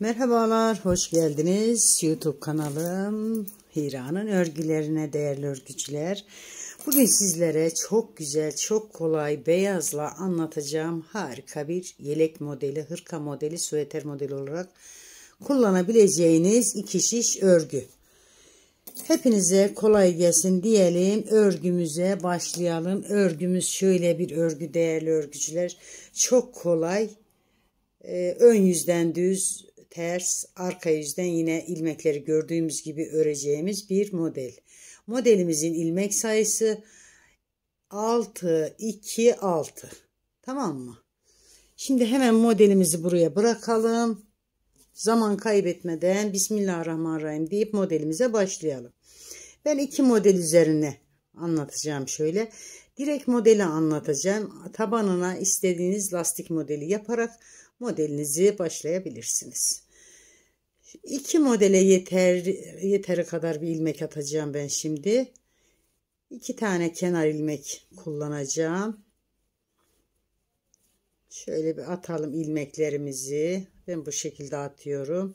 Merhabalar, hoş geldiniz. YouTube kanalım Hira'nın örgülerine değerli örgücüler. Bugün sizlere çok güzel, çok kolay beyazla anlatacağım harika bir yelek modeli, hırka modeli, süveter modeli olarak kullanabileceğiniz iki şiş örgü. Hepinize kolay gelsin diyelim. Örgümüze başlayalım. Örgümüz şöyle bir örgü değerli örgücüler. Çok kolay. Ee, ön yüzden düz ters, arka yüzden yine ilmekleri gördüğümüz gibi öreceğimiz bir model. Modelimizin ilmek sayısı 6, 2, 6. Tamam mı? Şimdi hemen modelimizi buraya bırakalım. Zaman kaybetmeden Bismillahirrahmanirrahim deyip modelimize başlayalım. Ben iki model üzerine anlatacağım şöyle. Direkt modeli anlatacağım. Tabanına istediğiniz lastik modeli yaparak modelinizi başlayabilirsiniz. İki modele yeter, yeteri kadar bir ilmek atacağım ben şimdi. İki tane kenar ilmek kullanacağım. Şöyle bir atalım ilmeklerimizi. Ben bu şekilde atıyorum.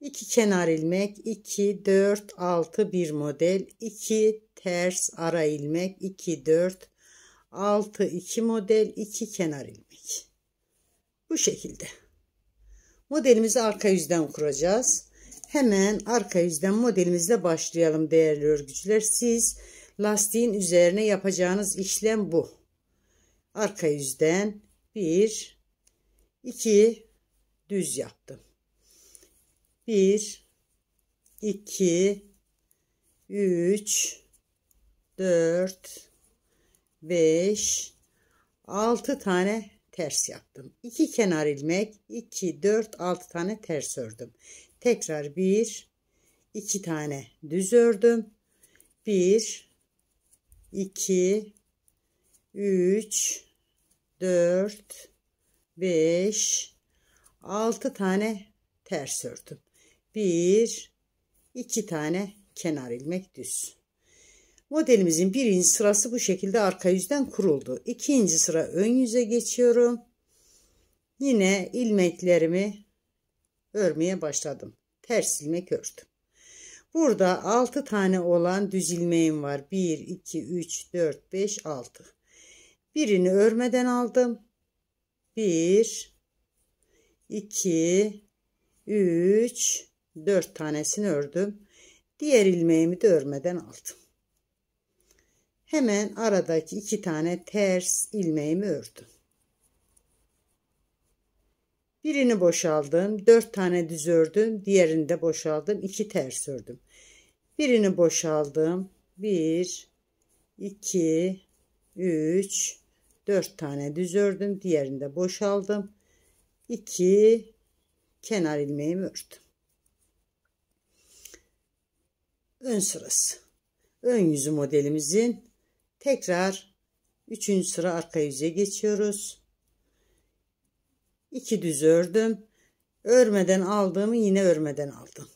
İki kenar ilmek 2 4 6 bir model 2 ters ara ilmek 2 4 6 2 model 2 kenar ilmek bu şekilde Modelimizi arka yüzden kuracağız. Hemen arka yüzden modelimizle başlayalım değerli örgücüler. Siz lastiğin üzerine yapacağınız işlem bu. Arka yüzden 1 2 düz yaptım. 1 2 3 4 5 6 tane ters yaptım. 2 kenar ilmek 2 4 6 tane ters ördüm. Tekrar 1 2 tane düz ördüm. 1 2 3 4 5 6 tane ters ördüm. 1 2 tane kenar ilmek düz. Modelimizin birinci sırası bu şekilde arka yüzden kuruldu. İkinci sıra ön yüze geçiyorum. Yine ilmeklerimi örmeye başladım. Ters ilmek ördüm. Burada 6 tane olan düz ilmeğim var. 1, 2, 3, 4, 5, 6. Birini örmeden aldım. 1, 2, 3, 4 tanesini ördüm. Diğer ilmeğimi de örmeden aldım. Hemen aradaki iki tane ters ilmeğimi ördüm. Birini boşaldım. Dört tane düz ördüm. Diğerini de boşaldım. iki ters ördüm. Birini boşaldım. Bir, iki, üç, dört tane düz ördüm. Diğerini de boşaldım. iki kenar ilmeğimi ördüm. Ön sırası. Ön yüzü modelimizin Tekrar 3. sıra arka yüze geçiyoruz. 2 düz ördüm. Örmeden aldığımı yine örmeden aldım.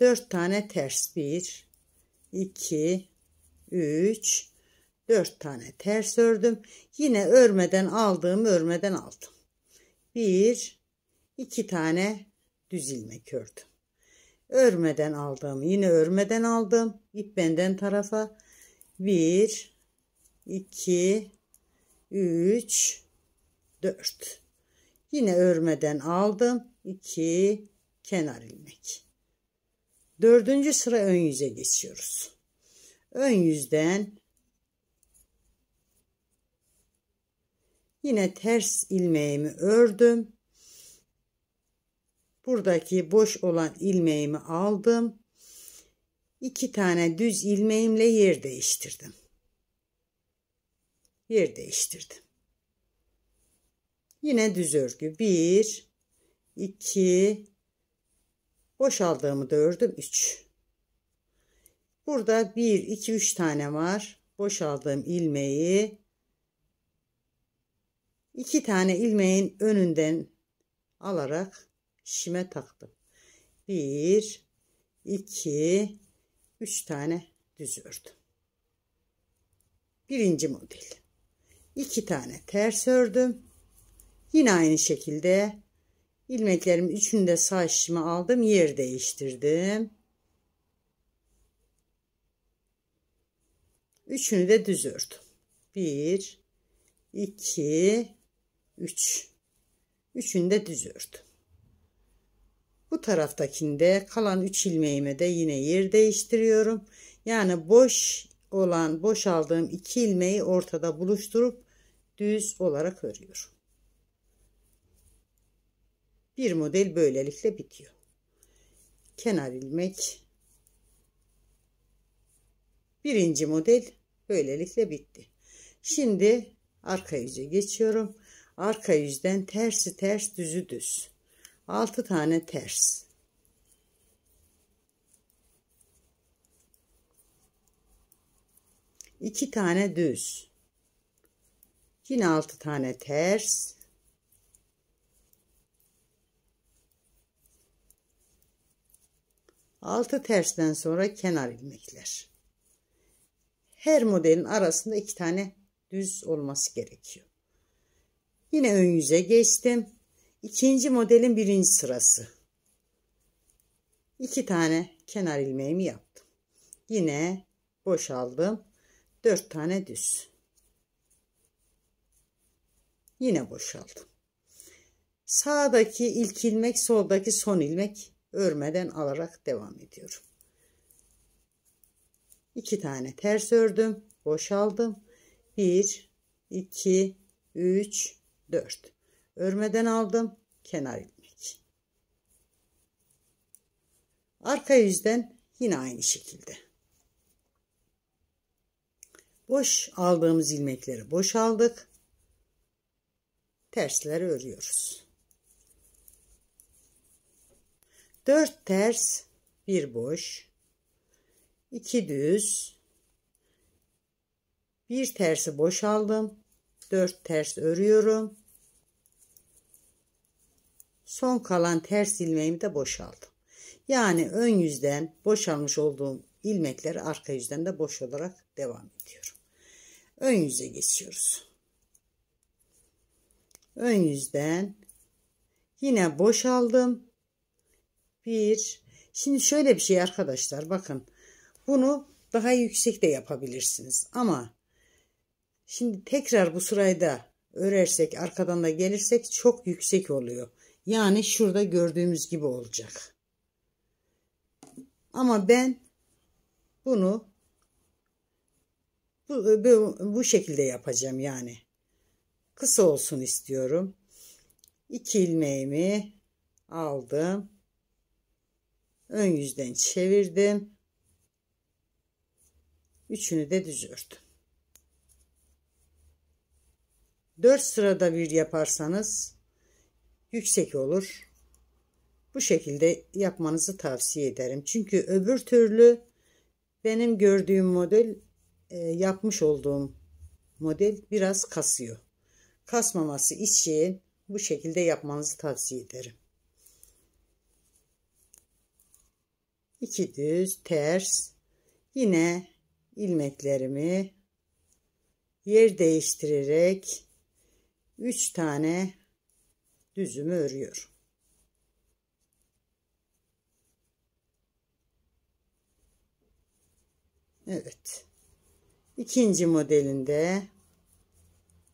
4 tane ters 1 2 3 4 tane ters ördüm. Yine örmeden aldığımı örmeden aldım. 1 2 tane düz ilmek ördüm. Örmeden aldığımı yine örmeden aldım. İp benden tarafa 1 2 3 4 yine örmeden aldım 2 kenar ilmek dördüncü sıra ön yüze geçiyoruz ön yüzden yine ters ilmeğimi ördüm buradaki boş olan ilmeğimi aldım iki tane düz ilmeğimle yer değiştirdim yer değiştirdim. Yine düz örgü 1 2 boşaldığımı da ördüm 3. Burada 1 2 3 tane var. Boşaldığım ilmeği 2 tane ilmeğin önünden alarak şişime taktım. 1 2 3 tane düz ördüm. Birinci model. 2 tane ters ördüm. Yine aynı şekilde ilmeklerim üçünü de sağ şişimi aldım. Yer değiştirdim. Üçünü de düz ördüm. 1 2 3 Üçünü de düz ördüm. Bu taraftakinde kalan 3 ilmeğime de yine yer değiştiriyorum. Yani boş olan boşaldığım iki ilmeği ortada buluşturup düz olarak örüyorum. Bir model böylelikle bitiyor. Kenar ilmek birinci model böylelikle bitti. Şimdi arka yüze geçiyorum. Arka yüzden tersi ters düzü düz. 6 tane ters. 2 tane düz. Yine 6 tane ters. Altı tersten sonra kenar ilmekler. Her modelin arasında iki tane düz olması gerekiyor. Yine ön yüze geçtim. İkinci modelin birinci sırası. İki tane kenar ilmeğimi yaptım. Yine boşaldım. 4 tane düz. Yine boşaldım. Sağdaki ilk ilmek, soldaki son ilmek örmeden alarak devam ediyorum. 2 tane ters ördüm, boşaldım. 1 2 3 4. Örmeden aldım, kenar ilmek. Arka yüzden yine aynı şekilde. Boş aldığımız ilmekleri boş aldık. Tersleri örüyoruz. 4 ters, bir boş, 2 düz, bir tersi boş aldım. 4 ters örüyorum. Son kalan ters ilmeğimi de boşaldım. Yani ön yüzden boşalmış olduğum ilmekleri arka yüzden de boş olarak devam ediyorum ön yüze geçiyoruz. Ön yüzden yine boşaldım. Bir. Şimdi şöyle bir şey arkadaşlar bakın. Bunu daha yüksek de yapabilirsiniz ama şimdi tekrar bu sırayda örersek arkadan da gelirsek çok yüksek oluyor. Yani şurada gördüğümüz gibi olacak. Ama ben bunu bu, bu, bu şekilde yapacağım yani. Kısa olsun istiyorum. 2 ilmeğimi aldım. Ön yüzden çevirdim. Üçünü de düz ördüm. 4 sırada bir yaparsanız yüksek olur. Bu şekilde yapmanızı tavsiye ederim. Çünkü öbür türlü benim gördüğüm model e, yapmış olduğum model biraz kasıyor. Kasmaması için bu şekilde yapmanızı tavsiye ederim. İki düz ters yine ilmeklerimi yer değiştirerek 3 tane düzümü örüyorum. Evet ikinci modelinde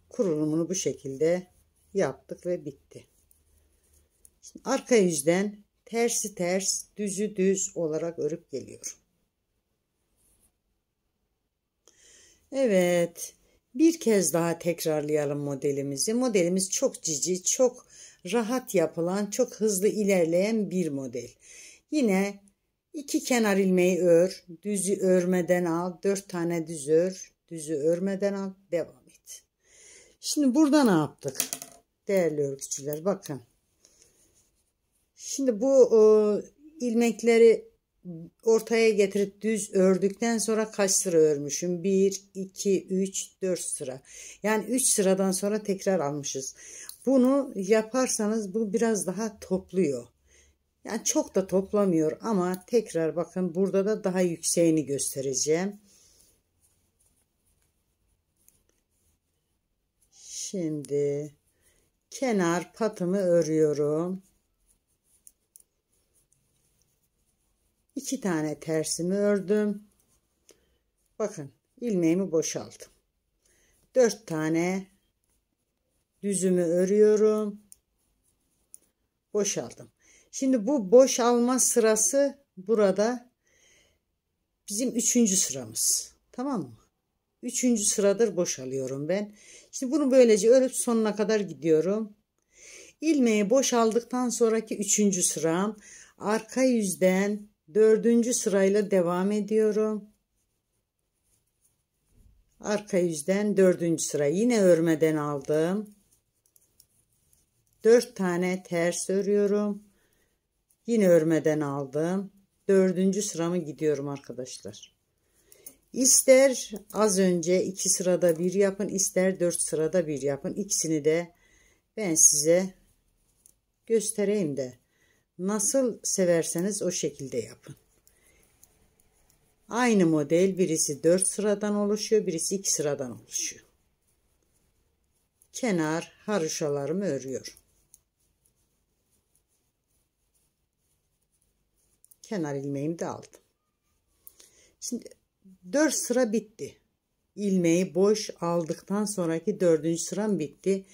kurulumunu bu şekilde yaptık ve bitti. Şimdi arka yüzden tersi ters düzü düz olarak örüp geliyorum. Evet bir kez daha tekrarlayalım modelimizi. Modelimiz çok cici çok rahat yapılan çok hızlı ilerleyen bir model. Yine 2 kenar ilmeği ör. Düzü örmeden al. dört tane düz ör. Düzü örmeden al. Devam et. Şimdi burada ne yaptık? Değerli örgücüler bakın. Şimdi bu e, ilmekleri ortaya getirip düz ördükten sonra kaç sıra örmüşüm? 1, 2, 3, 4 sıra. Yani 3 sıradan sonra tekrar almışız. Bunu yaparsanız bu biraz daha topluyor. Yani çok da toplamıyor ama tekrar bakın burada da daha yükseğini göstereceğim. Şimdi kenar patımı örüyorum. İki tane tersimi ördüm. Bakın ilmeğimi boşalttım. Dört tane düzümü örüyorum. Boşaldım. Şimdi bu boşalma sırası burada bizim üçüncü sıramız. Tamam mı? Üçüncü sıradır boşalıyorum ben. Şimdi bunu böylece örüp sonuna kadar gidiyorum. İlmeği boşaldıktan sonraki üçüncü sıram arka yüzden dördüncü sırayla devam ediyorum. Arka yüzden dördüncü sıra yine örmeden aldım. Dört tane ters örüyorum. Yine örmeden aldım. Dördüncü sıramı gidiyorum arkadaşlar. İster az önce iki sırada bir yapın ister dört sırada bir yapın. İkisini de ben size göstereyim de nasıl severseniz o şekilde yapın. Aynı model birisi 4 sıradan oluşuyor birisi 2 sıradan oluşuyor. Kenar haroşalarımı örüyorum. kenar ilmeğimi de aldım. Şimdi 4 sıra bitti. Ilmeği boş aldıktan sonraki 4. sıram bitti.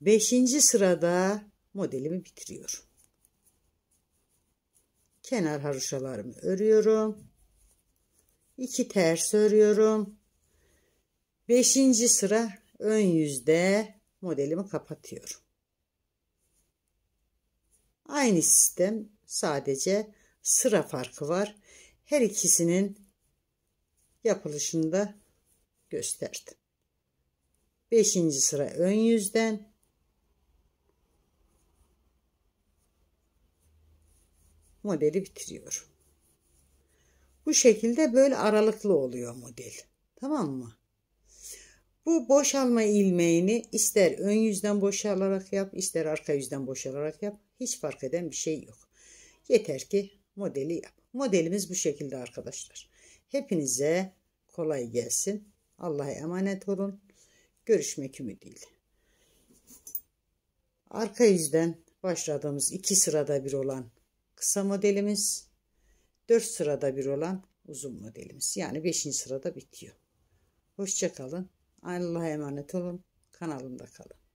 5. sırada modelimi bitiriyorum. Kenar haroşalarımı örüyorum. 2 ters örüyorum. 5. sıra ön yüzde modelimi kapatıyorum. Aynı sistem sadece sıra farkı var. Her ikisinin yapılışını da gösterdim. 5. sıra ön yüzden modeli bitiriyorum. Bu şekilde böyle aralıklı oluyor model. Tamam mı? Bu boşalma ilmeğini ister ön yüzden boşalarak yap, ister arka yüzden boşalarak yap. Hiç fark eden bir şey yok. Yeter ki modeli yap. Modelimiz bu şekilde arkadaşlar. Hepinize kolay gelsin. Allah'a emanet olun. Görüşmek ümidiyle. Arka yüzden başladığımız iki sırada bir olan kısa modelimiz, dört sırada bir olan uzun modelimiz. Yani beşinci sırada bitiyor. Hoşçakalın. Allah'a emanet olun. Kanalımda kalın.